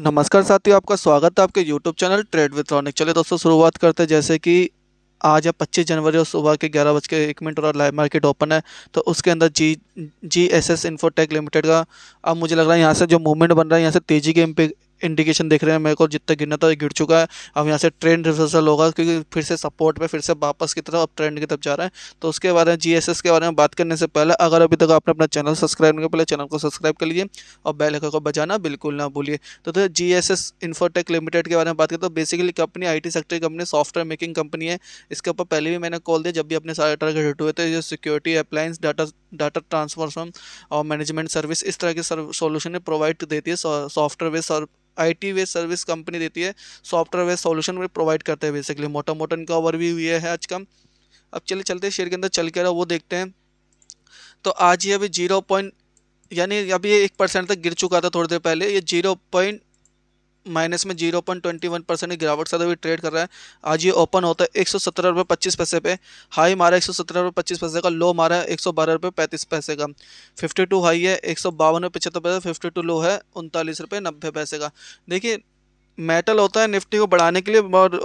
नमस्कार साथियों आपका स्वागत है आपके YouTube channel trade with Ronik चलिए दोस्तों शुरुआत करते हैं जैसे कि आज है पच्चीस जनवरी और सुबह के ग्यारह बज के एक मिनट और लाइव मार्केट ओपन है तो उसके अंदर G G S S Infotech Limited का अब मुझे लग रहा है यहाँ से जो मूवमेंट बन रहा है यहाँ से तेज़ी के इंडिकेशन देख रहे हैं मेरे को जितना गिरना था गिर चुका है अब यहाँ से ट्रेंड रिवर्सल होगा क्योंकि फिर से सपोर्ट पे फिर से वापस की तरफ अब ट्रेंड की तरफ जा रहा है तो उसके बारे में जी के बारे में बात करने से पहले अगर अभी तक आपने अपना चैनल सब्सक्राइब नहीं किया पहले चैनल को सब्सक्राइब कर लीजिए और बेलकर को बजाना बिल्कुल ना भूलिए तो, G S S Infotech Limited के बारे में बात करें तो बेसिकली कंपनी आई सेक्टर की कंपनी सॉफ्टवेयर मेकिंग कंपनी है इसके ऊपर पहले भी मैंने कॉल दिया जब भी अपने सारे टारगेट हिट हुए थे जो security appliance data data transformation और मैनेजमेंट सर्विस इस तरह की सोल्यूशन प्रोवाइड देती है सॉफ्टवेयर टी वे सर्विस कंपनी देती है सॉफ्टवेयर वे भी प्रोवाइड करते हैं बेसिकली मोटा मोटा इनका ओवरव्यू ये है आज का अब चले चलते शेयर के अंदर चल के रहा वो देखते हैं तो आज ये अभी जीरो पॉइंट यानी अभी एक परसेंट तक गिर चुका था थोड़ी देर पहले ये जीरो पॉइंट माइनस में zero point twenty one percent की गिरावट साथ अभी ट्रेड कर रहा है आज ये ओपन होता है एक सौ सत्रह रुपये पच्चीस पैसे पे हाई मारा एक सौ सत्रह रुपये पच्चीस पैसे का लो मारा है एक सौ बारह रुपये पैंतीस पैसे का फिफ्टी टू हाई है एक सौ बावन रुपये पचहत्तर पैसे फिफ्टी टू लो है उनतालीस रुपये नब्बे पैसे का देखिए मेटल होता है निफ्टी को बढ़ाने के लिए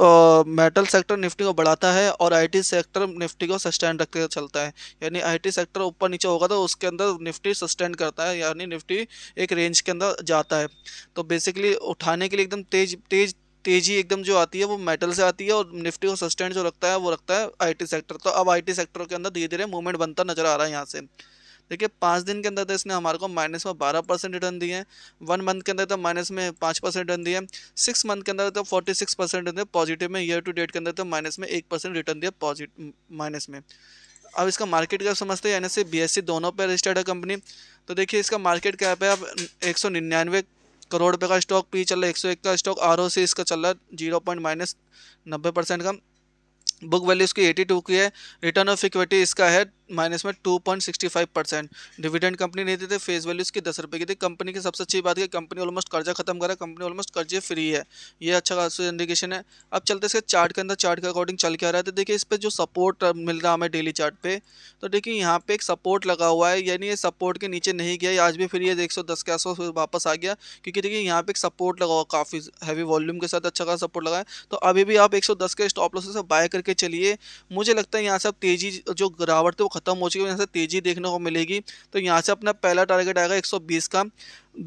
और मेटल सेक्टर निफ्टी को बढ़ाता है और आईटी सेक्टर निफ्टी को सस्टेन रख चलता है यानी आईटी सेक्टर ऊपर नीचे होगा तो उसके अंदर निफ्टी सस्टेन करता है यानी निफ्टी एक रेंज के अंदर जाता है तो बेसिकली उठाने के लिए एकदम तेज तेज तेजी एकदम जो आती है वो मेटल से आती है और निफ्टी को सस्टेन जो रखता है वो रखता है आई सेक्टर तो अब आई सेक्टर के अंदर धीरे धीरे मूवमेंट बनता नजर आ रहा है यहाँ से देखिए पाँच दिन के अंदर तो इसने हमारे को माइनस में बारह परसेंट रिटर्न दिए हैं वन मंथ के अंदर तो माइनस में पाँच परसेंट रिटर्न दिए सिक्स मंथ के अंदर तो forty six percent return positive में ईयर टू डेट के अंदर तो माइनस में एक परसेंट रिटर्न दिया पॉजिटिव माइनस में अब इसका मार्केट कैप समझते हैं एन एस सी दोनों पर रजिस्टर्ड है कंपनी तो देखिए इसका मार्केट कैप है अब एक सौ निन्यानवे करोड़ रुपये का स्टॉक पी चल रहा है एक सौ एक का स्टॉक आर सी इसका चल रहा है जीरो पॉइंट माइनस नब्बे परसेंट का बुक वैल्यू इसकी एटी टू की है रिटर्न ऑफ इक्विटी इसका है माइनस में two point sixty five percent dividend company नहीं देते फेस वैल्यू इसकी दस रुपये की थी कंपनी की सबसे अच्छी बात है कंपनी ऑलमोस्ट कर्जा खत्म करा कंपनी ऑलमोस्ट कर्जे फ्री है ये अच्छा खास इंडिकेशन है अब चलते इसके चार्ट के अंदर चार्ट के अकॉर्डिंग चल के आ रहा है तो देखिए इस पर जो सपोर्ट मिल रहा है हमें डेली चार्ट पे तो देखिए यहाँ पे एक सपोर्ट लगा हुआ है यानी ये सपोर्ट के नीचे नहीं गया आज भी फिर ये एक सौ दस के आसपास वापस आ गया क्योंकि देखिए यहाँ पे एक सपोर्ट लगा हुआ काफ़ी हैवी वॉल्यूम के साथ अच्छा खास सपोर्ट लगा है तो अभी भी आप एक सौ दस के स्टॉप लॉस से बाय करके चलिए मुझे लगता है यहाँ से आप तेज़ी जो गिरावट थी वो खत्म हो चुकी है यहाँ से तेजी देखने को मिलेगी तो यहाँ से अपना पहला टारगेट आएगा 120 का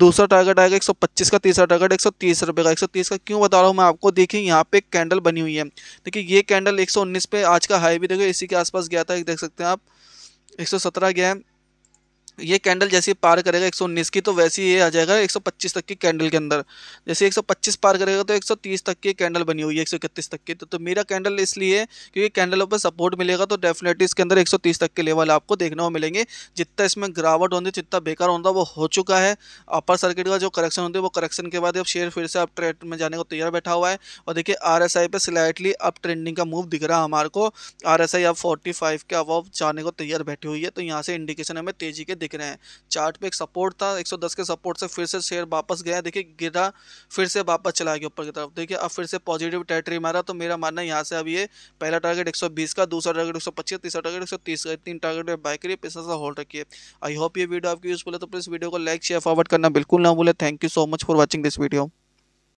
दूसरा टारगेट आएगा 125 का तीसरा टारगेट एक सौ रुपये का 130 का क्यों बता रहा हूँ मैं आपको देखिए यहाँ पे कैंडल बनी हुई है देखिए ये कैंडल 119 पे आज का हाई भी देखो इसी के आसपास गया था देख सकते हैं आप 117 गया है ये कैंडल जैसे पार करेगा 119 की तो वैसे ये आ जाएगा 125 तक की कैंडल के अंदर जैसे 125 पार करेगा तो 130 तक की कैंडल बनी हुई है 131 तक की तो, तो मेरा कैंडल इसलिए क्योंकि कैंडल पर सपोर्ट मिलेगा तो डेफिनेटली इसके अंदर 130 तक के लेवल आपको देखने को मिलेंगे जितना इसमें गिरावट होती जितना बेकार होता वो हो चुका है अपर सर्किट का जो करेक्शन होती है वो करेक्शन के बाद अब शेयर फिर से अब ट्रेड में जाने को तैयार बैठा हुआ है और देखिए आर एस आई पर स्लाइटली अप ट्रेंडिंग का मूव दिख रहा है हमारे को आर एस आई अब फोर्टी फाइव के अब जाने को तैयार बैठी हुई है तो यहाँ से इंडिकेशन हमें तेजी के दिख रहे हैं चार्ट पे एक सपोर्ट था 110 के सपोर्ट से फिर से शेयर वापस गया देखिए गिरा फिर से वापस चला गया ऊपर की तरफ देखिए अब फिर से पॉजिटिव टेरेटरी मारा तो मेरा मानना यहाँ से अब ये पहला टारगेट 120 का दूसरा टारगेट 125 तीसरा टारगेट 130 का तीन टारगेट में बाइक करिए पैसा सा होल्ड रखिए आई होप ये वीडियो आपकी यूजफुल है तो प्लीज़ वीडियो को लाइक शेयर फॉरवर्ड करना बिल्कुल ना बोले thank you so much for watching this video